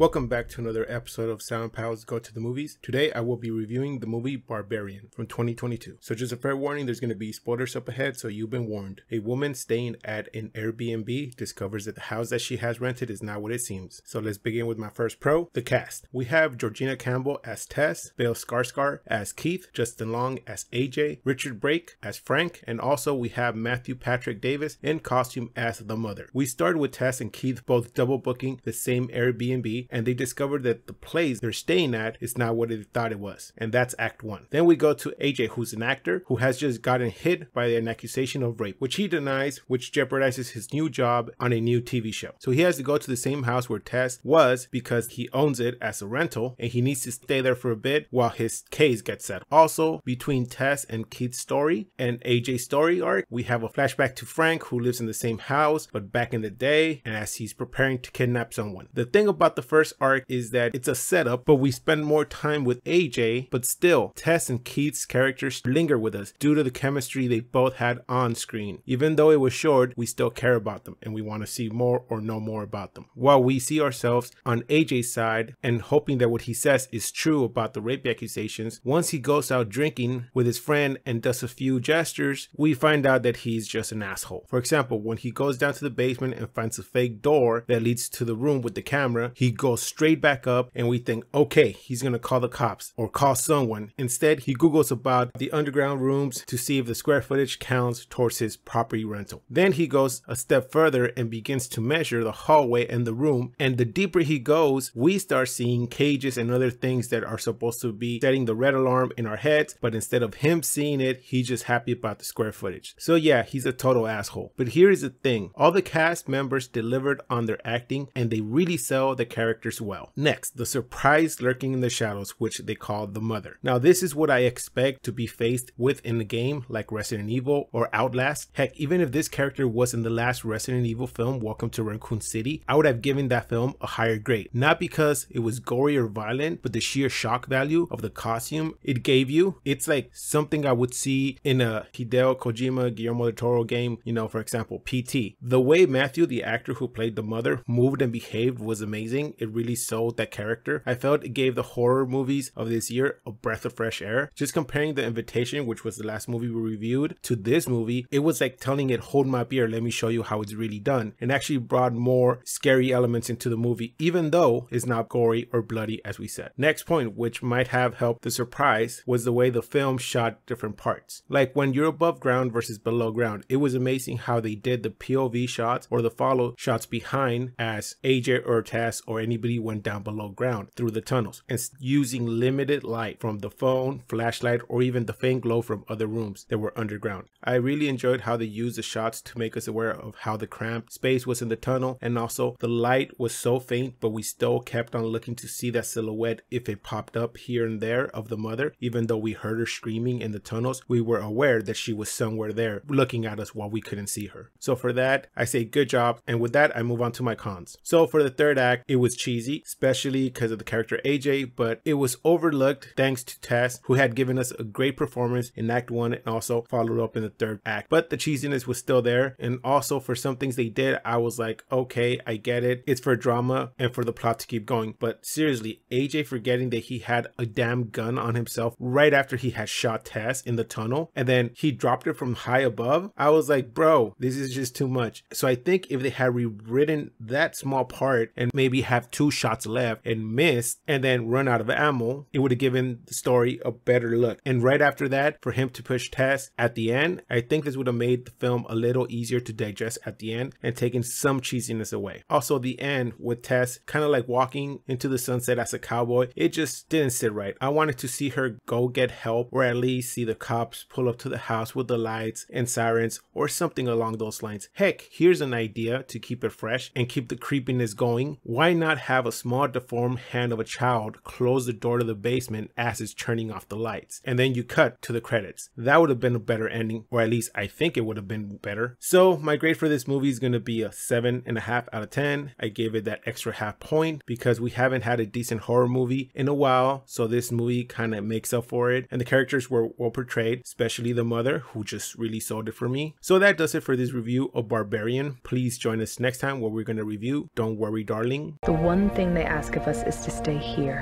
Welcome back to another episode of Sound Pals Go to the Movies. Today I will be reviewing the movie Barbarian from 2022. So just a fair warning, there's going to be spoilers up ahead, so you've been warned. A woman staying at an Airbnb discovers that the house that she has rented is not what it seems. So let's begin with my first pro, the cast. We have Georgina Campbell as Tess, Bill Skarsgård as Keith, Justin Long as AJ, Richard Brake as Frank, and also we have Matthew Patrick Davis in costume as the mother. We start with Tess and Keith both double booking the same Airbnb and they discover that the place they're staying at is not what they thought it was. And that's act one. Then we go to AJ, who's an actor who has just gotten hit by an accusation of rape, which he denies, which jeopardizes his new job on a new TV show. So he has to go to the same house where Tess was because he owns it as a rental and he needs to stay there for a bit while his case gets settled. Also, between Tess and Keith's story and AJ's story arc, we have a flashback to Frank who lives in the same house but back in the day and as he's preparing to kidnap someone. The thing about the first first arc is that it's a setup, but we spend more time with AJ, but still, Tess and Keith's characters linger with us due to the chemistry they both had on screen. Even though it was short, we still care about them and we want to see more or know more about them. While we see ourselves on AJ's side and hoping that what he says is true about the rape accusations, once he goes out drinking with his friend and does a few gestures, we find out that he's just an asshole. For example, when he goes down to the basement and finds a fake door that leads to the room with the camera, he goes goes straight back up and we think, okay, he's going to call the cops or call someone. Instead, he Googles about the underground rooms to see if the square footage counts towards his property rental. Then he goes a step further and begins to measure the hallway and the room. And the deeper he goes, we start seeing cages and other things that are supposed to be setting the red alarm in our heads. But instead of him seeing it, he's just happy about the square footage. So yeah, he's a total asshole. But here is the thing. All the cast members delivered on their acting and they really sell the character characters well. Next, the surprise lurking in the shadows, which they call the Mother. Now, this is what I expect to be faced with in a game like Resident Evil or Outlast. Heck, even if this character was in the last Resident Evil film, Welcome to Raccoon City, I would have given that film a higher grade. Not because it was gory or violent, but the sheer shock value of the costume it gave you. It's like something I would see in a Hideo Kojima, Guillermo del Toro game, you know, for example, PT. The way Matthew, the actor who played the mother, moved and behaved was amazing it really sold that character. I felt it gave the horror movies of this year a breath of fresh air. Just comparing The Invitation, which was the last movie we reviewed, to this movie, it was like telling it, hold my beer, let me show you how it's really done. And actually brought more scary elements into the movie, even though it's not gory or bloody as we said. Next point, which might have helped the surprise, was the way the film shot different parts. Like when you're above ground versus below ground, it was amazing how they did the POV shots or the follow shots behind as AJ Tess or anybody went down below ground through the tunnels and using limited light from the phone, flashlight, or even the faint glow from other rooms that were underground. I really enjoyed how they used the shots to make us aware of how the cramped space was in the tunnel and also the light was so faint but we still kept on looking to see that silhouette if it popped up here and there of the mother even though we heard her screaming in the tunnels we were aware that she was somewhere there looking at us while we couldn't see her. So for that I say good job and with that I move on to my cons. So for the third act it was cheesy, especially because of the character AJ, but it was overlooked thanks to Tess, who had given us a great performance in Act 1 and also followed up in the third act. But the cheesiness was still there, and also for some things they did, I was like, okay, I get it. It's for drama and for the plot to keep going. But seriously, AJ forgetting that he had a damn gun on himself right after he had shot Tess in the tunnel, and then he dropped it from high above. I was like, bro, this is just too much. So I think if they had rewritten that small part and maybe have two shots left and missed and then run out of ammo, it would have given the story a better look. And right after that, for him to push Tess at the end, I think this would have made the film a little easier to digest at the end and taken some cheesiness away. Also, the end with Tess kind of like walking into the sunset as a cowboy, it just didn't sit right. I wanted to see her go get help or at least see the cops pull up to the house with the lights and sirens or something along those lines. Heck, here's an idea to keep it fresh and keep the creepiness going. Why not have a small deformed hand of a child close the door to the basement as it's turning off the lights. And then you cut to the credits. That would have been a better ending, or at least I think it would have been better. So my grade for this movie is going to be a seven and a half out of 10. I gave it that extra half point because we haven't had a decent horror movie in a while. So this movie kind of makes up for it. And the characters were well portrayed, especially the mother who just really sold it for me. So that does it for this review of Barbarian. Please join us next time where we're going to review Don't Worry Darling. The one thing they ask of us is to stay here,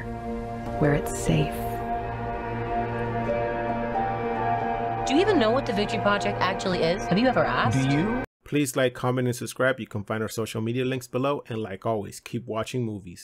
where it's safe. Do you even know what the Victory Project actually is? Have you ever asked? Do you? Please like, comment, and subscribe. You can find our social media links below. And like always, keep watching movies.